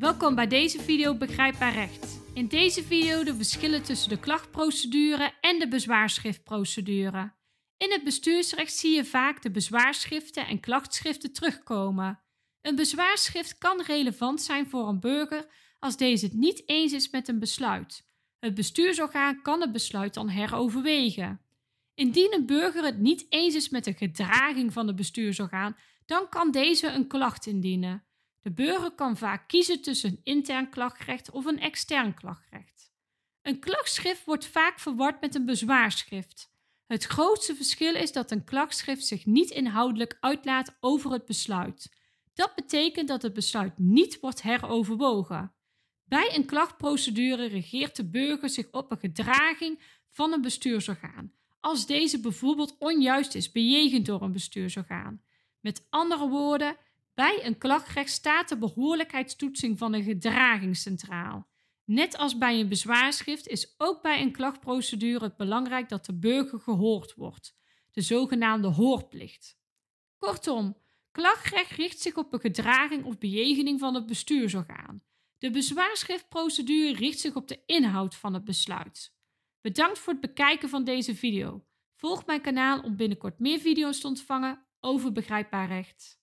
Welkom bij deze video Begrijpbaar Recht. In deze video de verschillen tussen de klachtprocedure en de bezwaarschriftprocedure. In het bestuursrecht zie je vaak de bezwaarschriften en klachtschriften terugkomen. Een bezwaarschrift kan relevant zijn voor een burger als deze het niet eens is met een besluit. Het bestuursorgaan kan het besluit dan heroverwegen. Indien een burger het niet eens is met de gedraging van het bestuursorgaan, dan kan deze een klacht indienen. De burger kan vaak kiezen tussen een intern klachtrecht of een extern klachtrecht. Een klachtschrift wordt vaak verward met een bezwaarschrift. Het grootste verschil is dat een klachtschrift zich niet inhoudelijk uitlaat over het besluit. Dat betekent dat het besluit niet wordt heroverwogen. Bij een klachtprocedure regeert de burger zich op een gedraging van een bestuursorgaan, als deze bijvoorbeeld onjuist is bejegend door een bestuursorgaan. Met andere woorden, bij een klachtrecht staat de behoorlijkheidstoetsing van een gedraging centraal. Net als bij een bezwaarschrift is ook bij een klachtprocedure het belangrijk dat de burger gehoord wordt, de zogenaamde hoorplicht. Kortom, klachtrecht richt zich op een gedraging of bejegening van het bestuursorgaan. De bezwaarschriftprocedure richt zich op de inhoud van het besluit. Bedankt voor het bekijken van deze video. Volg mijn kanaal om binnenkort meer video's te ontvangen over begrijpbaar recht.